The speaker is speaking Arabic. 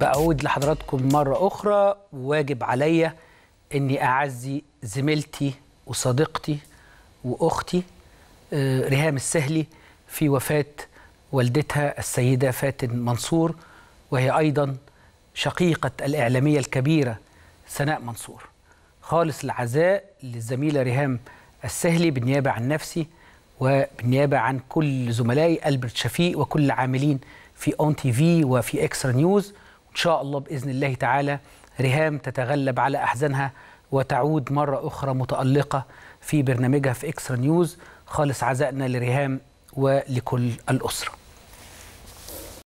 بعود لحضراتكم مرة أخرى واجب عليا أني أعزي زميلتي وصديقتي وأختي آه، ريهام السهلي في وفاة والدتها السيدة فاتن منصور وهي أيضا شقيقة الإعلامية الكبيرة سناء منصور خالص العزاء للزميلة ريهام السهلي بالنيابة عن نفسي وبالنيابة عن كل زملائي ألبرت شفيق وكل العاملين في أون تي في وفي إكسترا نيوز ان شاء الله بإذن الله تعالى ريهام تتغلب على أحزانها وتعود مرة أخرى متألقة في برنامجها في إكسترا نيوز خالص عزائنا لريهام ولكل الأسرة